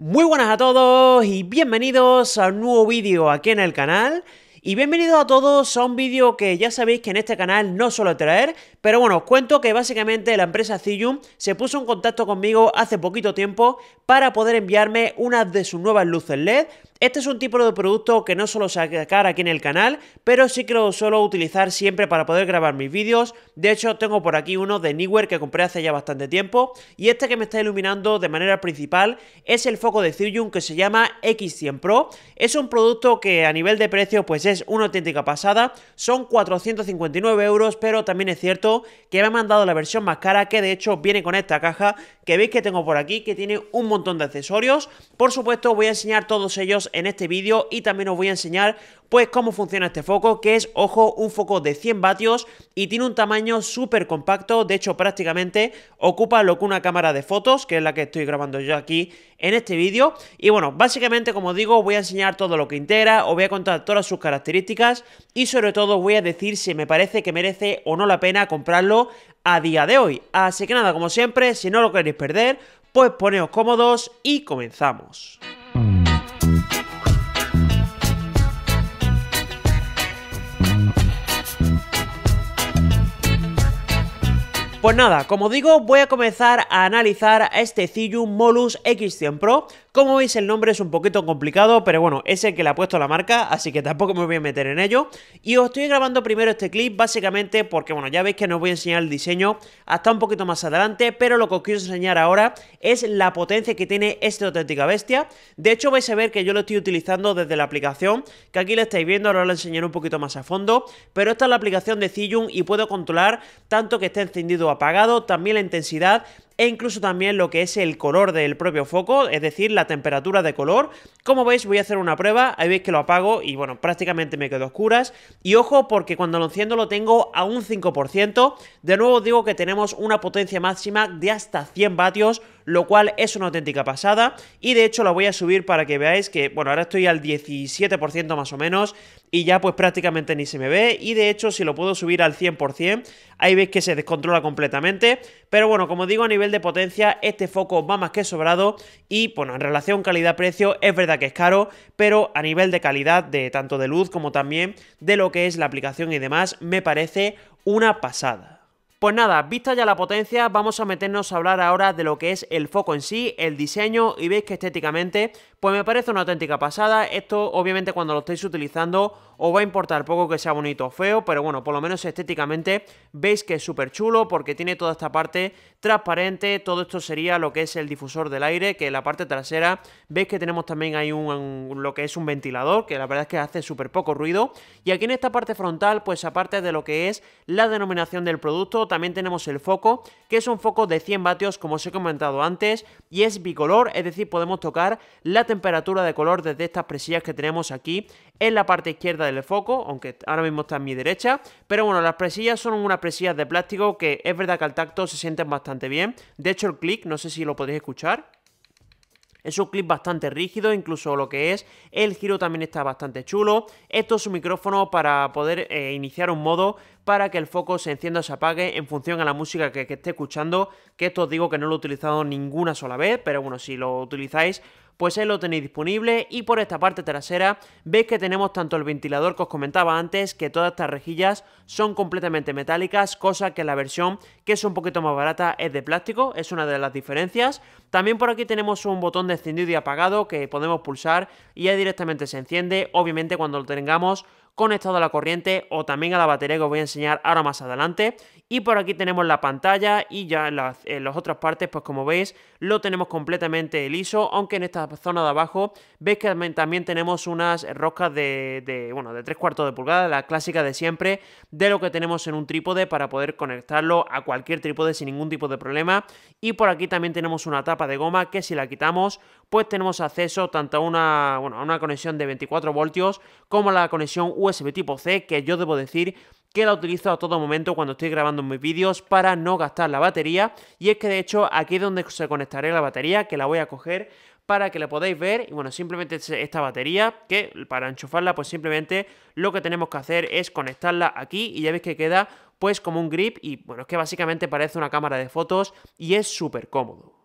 Muy buenas a todos y bienvenidos a un nuevo vídeo aquí en el canal. Y bienvenidos a todos a un vídeo que ya sabéis que en este canal no suelo traer, pero bueno, os cuento que básicamente la empresa Zillum se puso en contacto conmigo hace poquito tiempo para poder enviarme una de sus nuevas luces LED este es un tipo de producto que no suelo sacar aquí en el canal, pero sí que lo suelo utilizar siempre para poder grabar mis vídeos. De hecho, tengo por aquí uno de Newer que compré hace ya bastante tiempo. Y este que me está iluminando de manera principal es el foco de Zhiyun que se llama X100 Pro. Es un producto que a nivel de precio pues es una auténtica pasada. Son 459 euros, pero también es cierto que me han mandado la versión más cara que de hecho viene con esta caja que veis que tengo por aquí que tiene un montón de accesorios. Por supuesto voy a enseñar todos ellos en este vídeo y también os voy a enseñar pues cómo funciona este foco, que es, ojo, un foco de 100 vatios y tiene un tamaño súper compacto, de hecho prácticamente ocupa lo que una cámara de fotos, que es la que estoy grabando yo aquí en este vídeo. Y bueno, básicamente como digo, voy a enseñar todo lo que integra, os voy a contar todas sus características y sobre todo voy a decir si me parece que merece o no la pena comprarlo a día de hoy. Así que nada, como siempre, si no lo queréis perder, pues poneos cómodos y comenzamos. Pues nada, como digo, voy a comenzar a analizar este Zillum Molus X100 Pro como veis, el nombre es un poquito complicado, pero bueno, es el que le ha puesto la marca, así que tampoco me voy a meter en ello. Y os estoy grabando primero este clip, básicamente porque, bueno, ya veis que no os voy a enseñar el diseño hasta un poquito más adelante, pero lo que os quiero enseñar ahora es la potencia que tiene esta auténtica bestia. De hecho, vais a ver que yo lo estoy utilizando desde la aplicación, que aquí la estáis viendo, ahora os la enseñaré un poquito más a fondo, pero esta es la aplicación de Zillum y puedo controlar tanto que esté encendido o apagado, también la intensidad e incluso también lo que es el color del propio foco, es decir, la temperatura de color. Como veis voy a hacer una prueba, ahí veis que lo apago y bueno, prácticamente me quedo oscuras. Y ojo porque cuando lo enciendo lo tengo a un 5%. De nuevo digo que tenemos una potencia máxima de hasta 100 vatios, lo cual es una auténtica pasada. Y de hecho la voy a subir para que veáis que, bueno, ahora estoy al 17% más o menos y ya pues prácticamente ni se me ve y de hecho si lo puedo subir al 100% ahí veis que se descontrola completamente pero bueno como digo a nivel de potencia este foco va más que sobrado y bueno en relación calidad-precio es verdad que es caro pero a nivel de calidad de tanto de luz como también de lo que es la aplicación y demás me parece una pasada. Pues nada, vista ya la potencia, vamos a meternos a hablar ahora de lo que es el foco en sí, el diseño y veis que estéticamente pues me parece una auténtica pasada. Esto obviamente cuando lo estéis utilizando os va a importar poco que sea bonito o feo, pero bueno, por lo menos estéticamente veis que es súper chulo porque tiene toda esta parte transparente, todo esto sería lo que es el difusor del aire, que en la parte trasera veis que tenemos también ahí un, lo que es un ventilador, que la verdad es que hace súper poco ruido, y aquí en esta parte frontal, pues aparte de lo que es la denominación del producto, también tenemos el foco, que es un foco de 100 vatios, como os he comentado antes, y es bicolor, es decir, podemos tocar la temperatura de color desde estas presillas que tenemos aquí en la parte izquierda del foco, aunque ahora mismo está en mi derecha. Pero bueno, las presillas son unas presillas de plástico que es verdad que al tacto se sienten bastante bien. De hecho, el clic, no sé si lo podéis escuchar. Es un clip bastante rígido, incluso lo que es el giro también está bastante chulo. Esto es un micrófono para poder eh, iniciar un modo para que el foco se encienda o se apague en función a la música que esté escuchando. Que esto os digo que no lo he utilizado ninguna sola vez, pero bueno, si lo utilizáis pues ahí lo tenéis disponible y por esta parte trasera veis que tenemos tanto el ventilador que os comentaba antes, que todas estas rejillas son completamente metálicas, cosa que la versión que es un poquito más barata es de plástico, es una de las diferencias. También por aquí tenemos un botón de encendido y apagado que podemos pulsar y ya directamente se enciende, obviamente cuando lo tengamos conectado a la corriente o también a la batería que os voy a enseñar ahora más adelante. Y por aquí tenemos la pantalla y ya en las, otras partes, pues como veis, lo tenemos completamente liso, aunque en esta zona de abajo veis que también tenemos unas roscas de, de bueno, de 3 cuartos de pulgada, la clásica de siempre, de lo que tenemos en un trípode para poder conectarlo a cualquier trípode sin ningún tipo de problema. Y por aquí también tenemos una tapa de goma que si la quitamos, pues tenemos acceso tanto a una, a una conexión de 24 voltios como a la conexión USB USB tipo C que yo debo decir que la utilizo a todo momento cuando estoy grabando mis vídeos para no gastar la batería y es que de hecho aquí es donde se conectaré la batería que la voy a coger para que la podáis ver y bueno simplemente esta batería que para enchufarla pues simplemente lo que tenemos que hacer es conectarla aquí y ya veis que queda pues como un grip y bueno es que básicamente parece una cámara de fotos y es súper cómodo.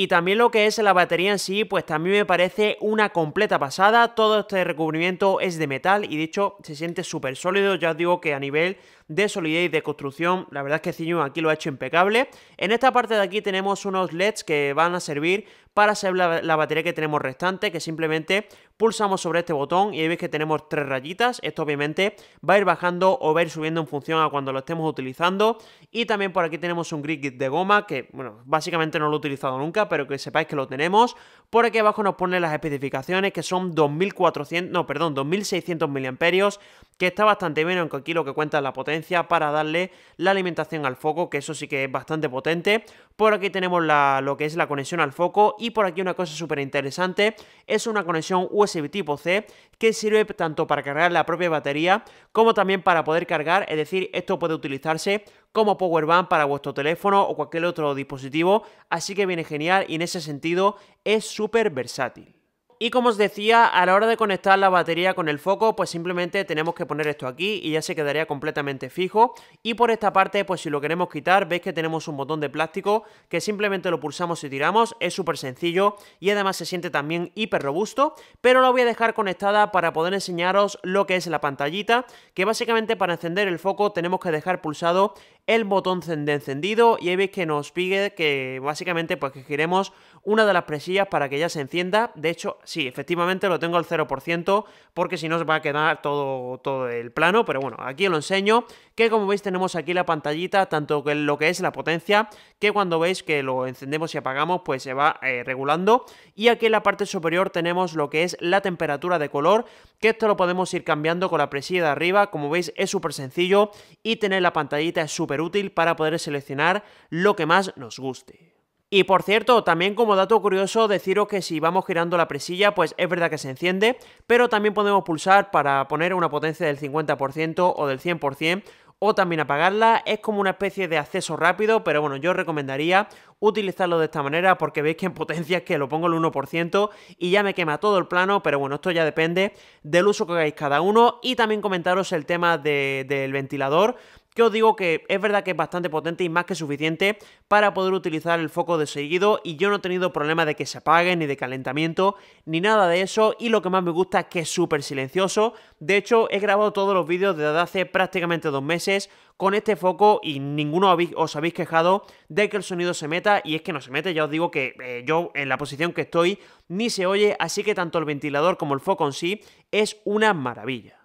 Y también lo que es la batería en sí, pues también me parece una completa pasada. Todo este recubrimiento es de metal y de hecho se siente súper sólido. Ya os digo que a nivel de solidez de construcción. La verdad es que Zinho aquí lo ha hecho impecable. En esta parte de aquí tenemos unos LEDs que van a servir para ser la, batería que tenemos restante, que simplemente pulsamos sobre este botón y ahí veis que tenemos tres rayitas. Esto obviamente va a ir bajando o va a ir subiendo en función a cuando lo estemos utilizando. Y también por aquí tenemos un grid de goma, que bueno, básicamente no lo he utilizado nunca, pero que sepáis que lo tenemos. Por aquí abajo nos pone las especificaciones, que son 2400, no, perdón, 2600 miliamperios, que está bastante bien, aunque aquí lo que cuenta es la potencia para darle la alimentación al foco, que eso sí que es bastante potente. Por aquí tenemos lo que es la conexión al foco y por aquí una cosa súper interesante, es una conexión USB tipo C que sirve tanto para cargar la propia batería como también para poder cargar, es decir, esto puede utilizarse como power bank para vuestro teléfono o cualquier otro dispositivo, así que viene genial y en ese sentido es súper versátil. Y como os decía, a la hora de conectar la batería con el foco, pues simplemente tenemos que poner esto aquí y ya se quedaría completamente fijo. Y por esta parte, pues si lo queremos quitar, veis que tenemos un botón de plástico que simplemente lo pulsamos y tiramos. Es súper sencillo y además se siente también hiper robusto, pero lo voy a dejar conectada para poder enseñaros lo que es la pantallita, que básicamente para encender el foco tenemos que dejar pulsado el botón de encendido y ahí veis que nos pide que básicamente pues que giremos una de las presillas para que ya se encienda. De hecho, sí, efectivamente lo tengo al 0% porque si no se va a quedar todo, todo el plano, pero bueno, aquí lo enseño que como veis tenemos aquí la pantallita, tanto que lo que es la potencia, que cuando veis que lo encendemos y apagamos pues se va eh, regulando y aquí en la parte superior tenemos lo que es la temperatura de color que esto lo podemos ir cambiando con la presilla de arriba, como veis es súper sencillo y tener la pantallita es súper útil para poder seleccionar lo que más nos guste. Y por cierto, también como dato curioso, deciros que si vamos girando la presilla, pues es verdad que se enciende, pero también podemos pulsar para poner una potencia del 50% o del 100%, o también apagarla. Es como una especie de acceso rápido, pero bueno, yo recomendaría utilizarlo de esta manera porque veis que en potencia es que lo pongo el 1% y ya me quema todo el plano, pero bueno, esto ya depende del uso que hagáis cada uno y también comentaros el tema del ventilador yo os digo que es verdad que es bastante potente y más que suficiente para poder utilizar el foco de seguido y yo no he tenido problema de que se apague ni de calentamiento ni nada de eso y lo que más me gusta es que es súper silencioso. De hecho he grabado todos los vídeos desde hace prácticamente dos meses con este foco y ninguno os habéis quejado de que el sonido se meta y es que no se mete, ya os digo que eh, yo en la posición que estoy ni se oye, así que tanto el ventilador como el foco en sí es una maravilla.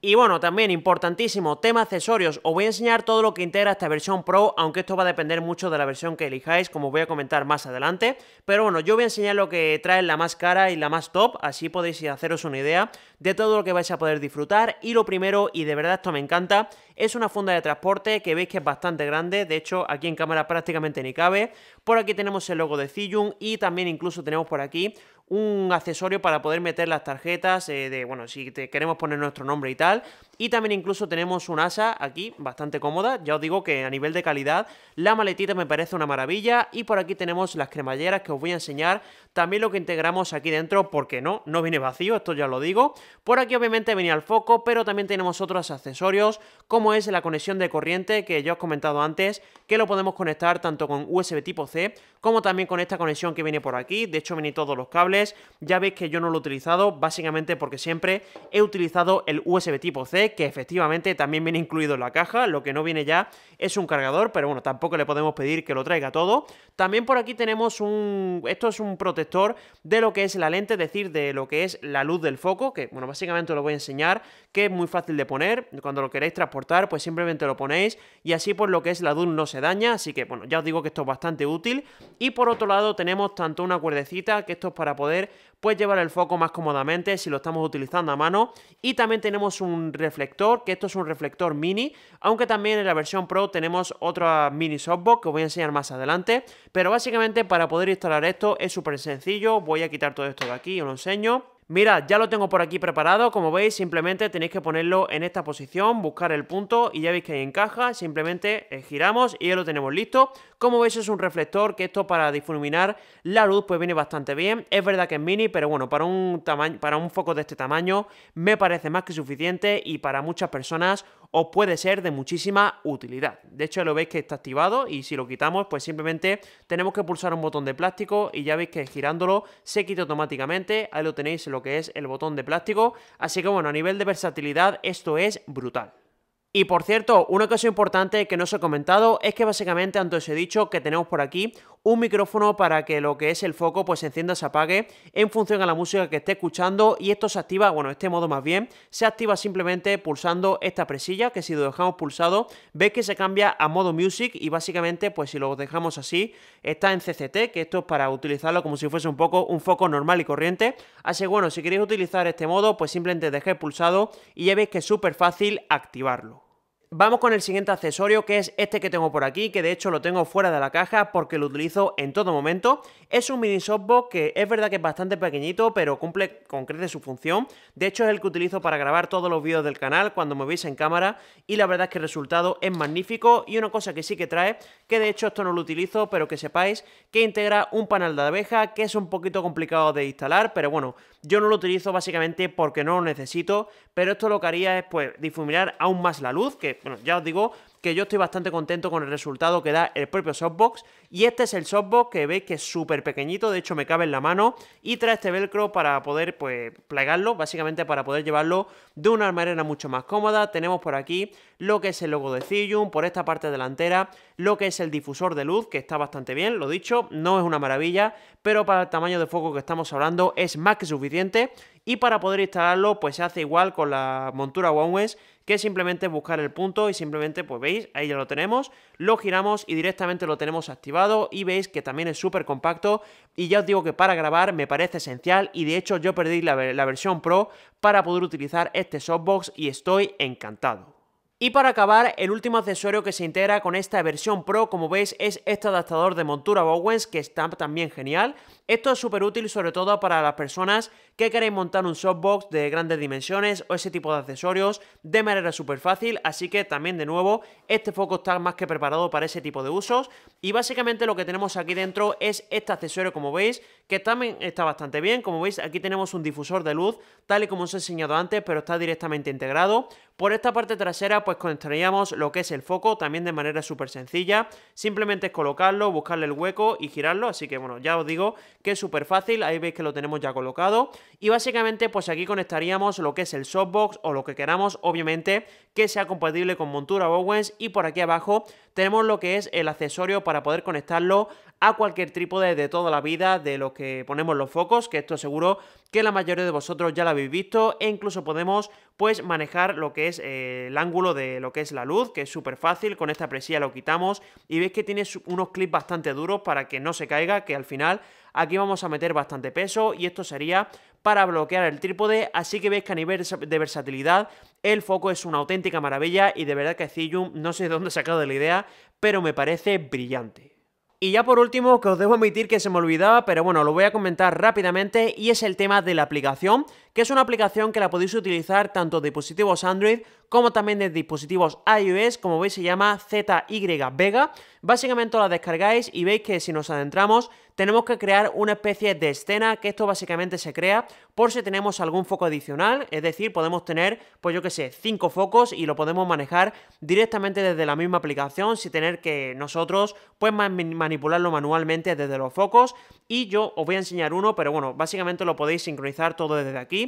Y bueno, también importantísimo, tema accesorios. Os voy a enseñar todo lo que integra esta versión Pro, aunque esto va a depender mucho de la versión que elijáis, como voy a comentar más adelante. Pero bueno, yo voy a enseñar lo que trae la más cara y la más top, así podéis haceros una idea de todo lo que vais a poder disfrutar. Y lo primero, y de verdad esto me encanta, es una funda de transporte que veis que es bastante grande, de hecho aquí en cámara prácticamente ni cabe. Por aquí tenemos el logo de Ziyun y también incluso tenemos por aquí un accesorio para poder meter las tarjetas eh, de, bueno, si te queremos poner nuestro nombre y tal. Y también incluso tenemos un asa aquí, bastante cómoda. Ya os digo que a nivel de calidad, la maletita me parece una maravilla. Y por aquí tenemos las cremalleras que os voy a enseñar. También lo que integramos aquí dentro, porque no, no viene vacío, esto ya lo digo. Por aquí obviamente venía el foco, pero también tenemos otros accesorios, como es la conexión de corriente que ya os he comentado antes, que lo podemos conectar tanto con USB tipo C, como también con esta conexión que viene por aquí. De hecho, vienen todos los cables ya veis que yo no lo he utilizado, básicamente porque siempre he utilizado el USB tipo C, que efectivamente también viene incluido en la caja. Lo que no viene ya es un cargador, pero bueno, tampoco le podemos pedir que lo traiga todo. También por aquí tenemos un... Esto es un protector de lo que es la lente, es decir, de lo que es la luz del foco, que bueno, básicamente os lo voy a enseñar, que es muy fácil de poner. Cuando lo queréis transportar, pues simplemente lo ponéis y así por pues, lo que es la luz no se daña. Así que bueno, ya os digo que esto es bastante útil. Y por otro lado tenemos tanto una cuerdecita, que esto es para poder puedes llevar el foco más cómodamente si lo estamos utilizando a mano. Y también tenemos un reflector, que esto es un reflector mini, aunque también en la versión Pro tenemos otra mini softbox que os voy a enseñar más adelante. Pero básicamente para poder instalar esto es súper sencillo, voy a quitar todo esto de aquí, os lo enseño. Mira, ya lo tengo por aquí preparado, como veis simplemente tenéis que ponerlo en esta posición, buscar el punto y ya veis que ahí encaja, simplemente eh, giramos y ya lo tenemos listo. Como veis es un reflector que esto para difuminar la luz pues viene bastante bien. Es verdad que es mini, pero bueno, para un, para un foco de este tamaño me parece más que suficiente y para muchas personas os puede ser de muchísima utilidad. De hecho, lo veis que está activado y si lo quitamos, pues simplemente tenemos que pulsar un botón de plástico y ya veis que girándolo se quita automáticamente. Ahí lo tenéis lo que es el botón de plástico. Así que bueno, a nivel de versatilidad esto es brutal. Y por cierto, una cosa importante que no os he comentado es que básicamente antes os he dicho que tenemos por aquí un micrófono para que lo que es el foco pues se encienda se apague en función a la música que esté escuchando y esto se activa, bueno, este modo más bien, se activa simplemente pulsando esta presilla que si lo dejamos pulsado veis que se cambia a modo music y básicamente pues si lo dejamos así está en CCT, que esto es para utilizarlo como si fuese un poco un foco normal y corriente, así que bueno, si queréis utilizar este modo pues simplemente dejé pulsado y ya veis que es súper fácil activarlo. Vamos con el siguiente accesorio que es este que tengo por aquí, que de hecho lo tengo fuera de la caja porque lo utilizo en todo momento. Es un mini softbox que es verdad que es bastante pequeñito, pero cumple con crece su función. De hecho es el que utilizo para grabar todos los vídeos del canal cuando me veis en cámara y la verdad es que el resultado es magnífico y una cosa que sí que trae que de hecho esto no lo utilizo, pero que sepáis que integra un panel de abeja, que es un poquito complicado de instalar, pero bueno, yo no lo utilizo básicamente porque no lo necesito, pero esto lo que haría es pues difuminar aún más la luz, que bueno, ya os digo, que yo estoy bastante contento con el resultado que da el propio softbox. Y este es el softbox que veis que es súper pequeñito, de hecho me cabe en la mano. Y trae este velcro para poder pues plegarlo, básicamente para poder llevarlo de una manera mucho más cómoda. Tenemos por aquí lo que es el logo de Zillium, por esta parte delantera lo que es el difusor de luz, que está bastante bien, lo dicho, no es una maravilla, pero para el tamaño de foco que estamos hablando es más que suficiente y para poder instalarlo pues se hace igual con la montura OneWest que simplemente buscar el punto y simplemente pues veis, ahí ya lo tenemos, lo giramos y directamente lo tenemos activado y veis que también es súper compacto y ya os digo que para grabar me parece esencial y de hecho yo perdí la, la versión Pro para poder utilizar este softbox y estoy encantado. Y para acabar, el último accesorio que se integra con esta versión Pro, como veis, es este adaptador de montura Bowens, que está también genial. Esto es súper útil sobre todo para las personas que queréis montar un softbox de grandes dimensiones o ese tipo de accesorios de manera súper fácil, así que también de nuevo, este foco está más que preparado para ese tipo de usos. Y básicamente lo que tenemos aquí dentro es este accesorio, como veis, que también está bastante bien. Como veis, aquí tenemos un difusor de luz, tal y como os he enseñado antes, pero está directamente integrado. Por esta parte trasera, pues conectaríamos lo que es el foco, también de manera súper sencilla. Simplemente es colocarlo, buscarle el hueco y girarlo. Así que, bueno, ya os digo que es súper fácil. Ahí veis que lo tenemos ya colocado. Y básicamente, pues aquí conectaríamos lo que es el softbox o lo que queramos, obviamente, que sea compatible con montura Bowens. Y por aquí abajo tenemos lo que es el accesorio para poder conectarlo a cualquier trípode de toda la vida de los que ponemos los focos, que esto seguro que la mayoría de vosotros ya lo habéis visto e incluso podemos pues manejar lo que es eh, el ángulo de lo que es la luz, que es súper fácil, con esta presilla lo quitamos y veis que tiene unos clips bastante duros para que no se caiga, que al final aquí vamos a meter bastante peso y esto sería para bloquear el trípode, así que veis que a nivel de versatilidad el foco es una auténtica maravilla y de verdad que Zillum no sé de dónde ha sacado la idea, pero me parece brillante. Y ya por último, que os debo admitir que se me olvidaba, pero bueno, lo voy a comentar rápidamente y es el tema de la aplicación que es una aplicación que la podéis utilizar tanto de dispositivos Android como también de dispositivos iOS, como veis se llama ZY Vega. Básicamente la descargáis y veis que si nos adentramos tenemos que crear una especie de escena, que esto básicamente se crea por si tenemos algún foco adicional, es decir, podemos tener, pues yo que sé, cinco focos y lo podemos manejar directamente desde la misma aplicación sin tener que nosotros pues manipularlo manualmente desde los focos y yo os voy a enseñar uno, pero bueno, básicamente lo podéis sincronizar todo desde aquí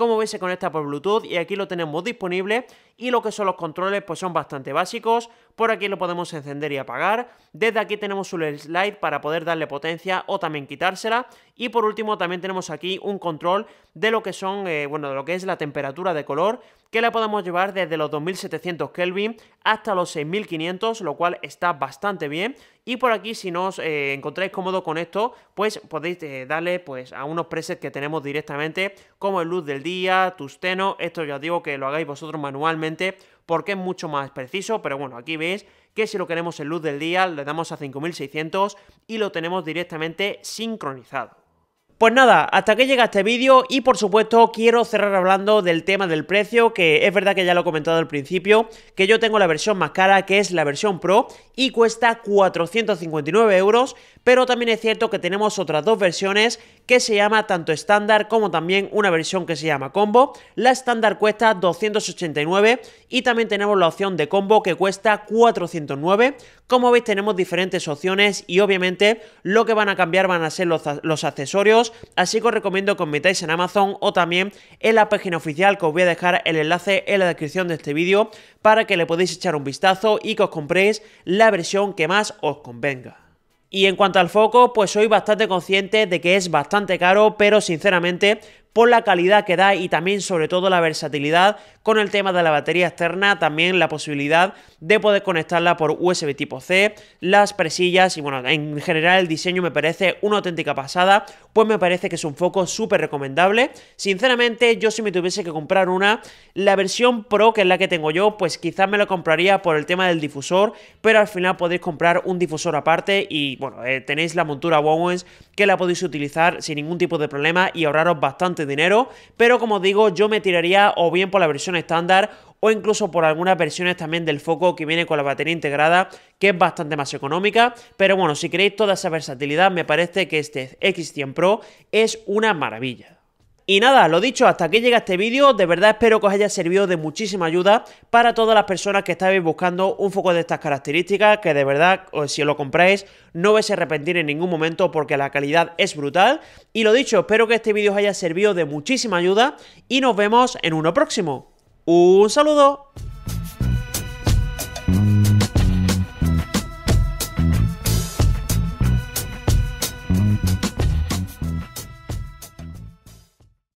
Como veis se conecta por Bluetooth y aquí lo tenemos disponible y lo que son los controles pues son bastante básicos. Por aquí lo podemos encender y apagar. Desde aquí tenemos un slide para poder darle potencia o también quitársela. Y por último también tenemos aquí un control de lo que son, eh, bueno, de lo que es la temperatura de color que la podemos llevar desde los 2700 Kelvin hasta los 6500, lo cual está bastante bien. Y por aquí, si nos os eh, encontráis cómodo con esto, pues podéis eh, darle pues, a unos presets que tenemos directamente, como el luz del día tus Tusteno, esto ya os digo que lo hagáis vosotros manualmente porque es mucho más preciso, pero bueno, aquí veis que si lo queremos en luz del día le damos a 5600 y lo tenemos directamente sincronizado. Pues nada, hasta que llega este vídeo y por supuesto quiero cerrar hablando del tema del precio, que es verdad que ya lo he comentado al principio, que yo tengo la versión más cara que es la versión Pro y cuesta 459 euros, pero también es cierto que tenemos otras dos versiones que se llama tanto estándar como también una versión que se llama combo. La estándar cuesta 289 y también tenemos la opción de combo que cuesta 409. Como veis tenemos diferentes opciones y obviamente lo que van a cambiar van a ser los, accesorios, así que os recomiendo que os metáis en Amazon o también en la página oficial que os voy a dejar el enlace en la descripción de este vídeo para que le podáis echar un vistazo y que os compréis la versión que más os convenga. Y en cuanto al foco, pues soy bastante consciente de que es bastante caro, pero sinceramente por la calidad que da y también sobre todo la versatilidad con el tema de la batería externa, también la posibilidad de poder conectarla por USB tipo C, las presillas y bueno, en general el diseño me parece una auténtica pasada, pues me parece que es un foco súper recomendable. Sinceramente, yo si me tuviese que comprar una, la versión Pro, que es la que tengo yo, pues quizás me la compraría por el tema del difusor, pero al final podéis comprar un difusor aparte y bueno, eh, tenéis la montura Wowens que la podéis utilizar sin ningún tipo de problema y ahorraros bastante dinero, pero como digo, yo me tiraría o bien por la versión estándar o incluso por algunas versiones también del foco que viene con la batería integrada, que es bastante más económica. Pero bueno, si queréis toda esa versatilidad, me parece que este X100 Pro es una maravilla. Y nada, lo dicho, hasta aquí llega este vídeo, de verdad espero que os haya servido de muchísima ayuda para todas las personas que estáis buscando un foco de estas características, que de verdad, si lo compráis, no vais a arrepentir en ningún momento porque la calidad es brutal. Y lo dicho, espero que este vídeo os haya servido de muchísima ayuda y nos vemos en uno próximo. ¡Un saludo!